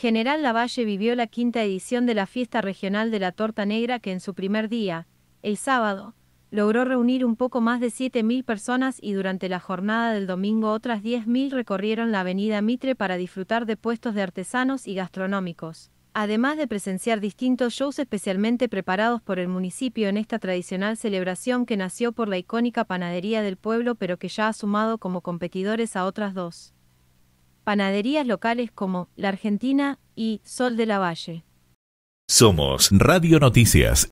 General Lavalle vivió la quinta edición de la fiesta regional de la Torta Negra que en su primer día, el sábado, logró reunir un poco más de 7.000 personas y durante la jornada del domingo otras 10.000 recorrieron la avenida Mitre para disfrutar de puestos de artesanos y gastronómicos, además de presenciar distintos shows especialmente preparados por el municipio en esta tradicional celebración que nació por la icónica panadería del pueblo pero que ya ha sumado como competidores a otras dos panaderías locales como La Argentina y Sol de la Valle. Somos Radio Noticias.